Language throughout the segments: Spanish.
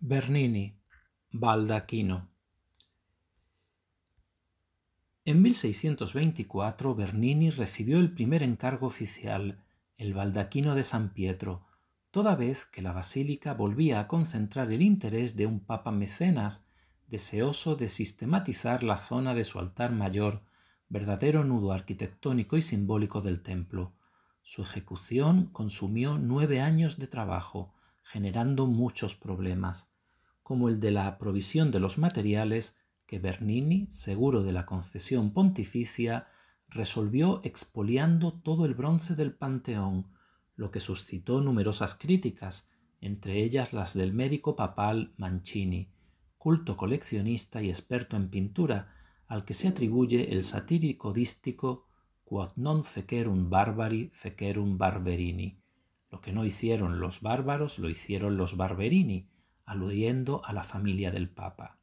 Bernini, Baldaquino. En 1624 Bernini recibió el primer encargo oficial, el Baldaquino de San Pietro, toda vez que la basílica volvía a concentrar el interés de un papa mecenas deseoso de sistematizar la zona de su altar mayor, verdadero nudo arquitectónico y simbólico del templo. Su ejecución consumió nueve años de trabajo, generando muchos problemas, como el de la provisión de los materiales que Bernini, seguro de la concesión pontificia, resolvió expoliando todo el bronce del Panteón, lo que suscitó numerosas críticas, entre ellas las del médico papal Mancini, culto coleccionista y experto en pintura, al que se atribuye el satírico dístico Quod non fecerum barbari fecerum barberini, que no hicieron los bárbaros lo hicieron los barberini, aludiendo a la familia del Papa.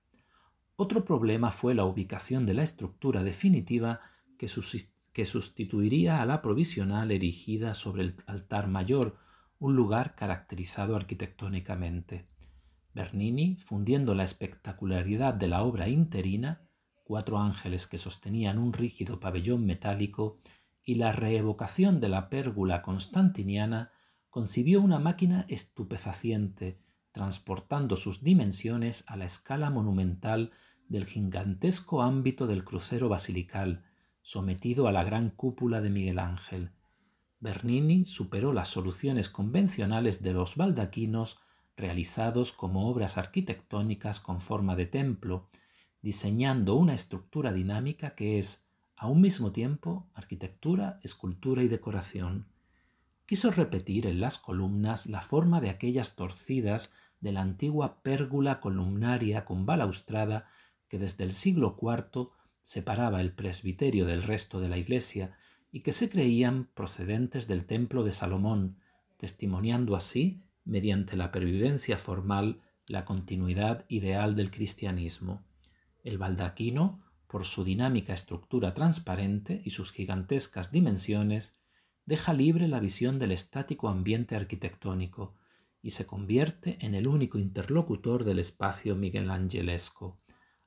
Otro problema fue la ubicación de la estructura definitiva que, sustituiría a la provisional erigida sobre el altar mayor, un lugar caracterizado arquitectónicamente. Bernini, fundiendo la espectacularidad de la obra interina, cuatro ángeles que sostenían un rígido pabellón metálico, y la reevocación de la pérgula constantiniana concibió una máquina estupefaciente, transportando sus dimensiones a la escala monumental del gigantesco ámbito del crucero basilical, sometido a la gran cúpula de Miguel Ángel. Bernini superó las soluciones convencionales de los baldaquinos realizados como obras arquitectónicas con forma de templo, diseñando una estructura dinámica que es, a un mismo tiempo, arquitectura, escultura y decoración quiso repetir en las columnas la forma de aquellas torcidas de la antigua pérgula columnaria con balaustrada que desde el siglo IV separaba el presbiterio del resto de la iglesia y que se creían procedentes del templo de Salomón, testimoniando así, mediante la pervivencia formal, la continuidad ideal del cristianismo. El baldaquino, por su dinámica estructura transparente y sus gigantescas dimensiones, deja libre la visión del estático ambiente arquitectónico y se convierte en el único interlocutor del espacio miguelangelesco.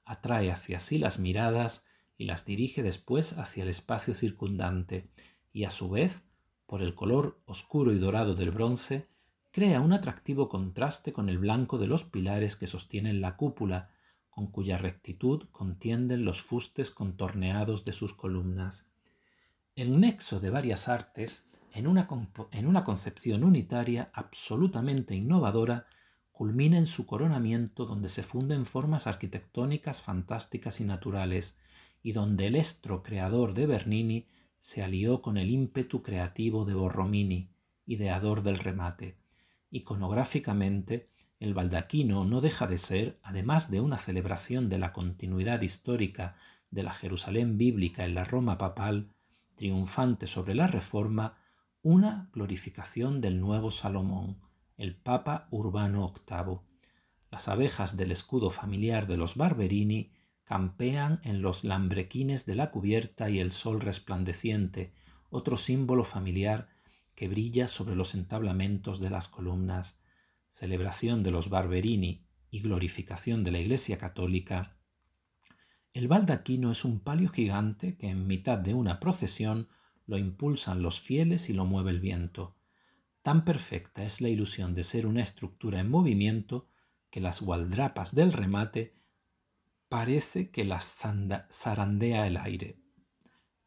Atrae hacia sí las miradas y las dirige después hacia el espacio circundante y a su vez, por el color oscuro y dorado del bronce, crea un atractivo contraste con el blanco de los pilares que sostienen la cúpula, con cuya rectitud contienden los fustes contorneados de sus columnas el nexo de varias artes en una, en una concepción unitaria absolutamente innovadora culmina en su coronamiento donde se funden formas arquitectónicas fantásticas y naturales, y donde el estro creador de Bernini se alió con el ímpetu creativo de Borromini, ideador del remate. Iconográficamente, el baldaquino no deja de ser, además de una celebración de la continuidad histórica de la Jerusalén bíblica en la Roma papal, triunfante sobre la Reforma, una glorificación del nuevo Salomón, el Papa Urbano VIII. Las abejas del escudo familiar de los Barberini campean en los lambrequines de la cubierta y el sol resplandeciente, otro símbolo familiar que brilla sobre los entablamentos de las columnas. Celebración de los Barberini y glorificación de la Iglesia Católica el baldaquino es un palio gigante que en mitad de una procesión lo impulsan los fieles y lo mueve el viento. Tan perfecta es la ilusión de ser una estructura en movimiento que las gualdrapas del remate parece que las zarandea el aire.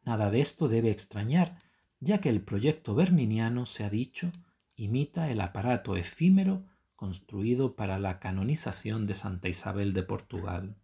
Nada de esto debe extrañar, ya que el proyecto berniniano, se ha dicho, imita el aparato efímero construido para la canonización de Santa Isabel de Portugal.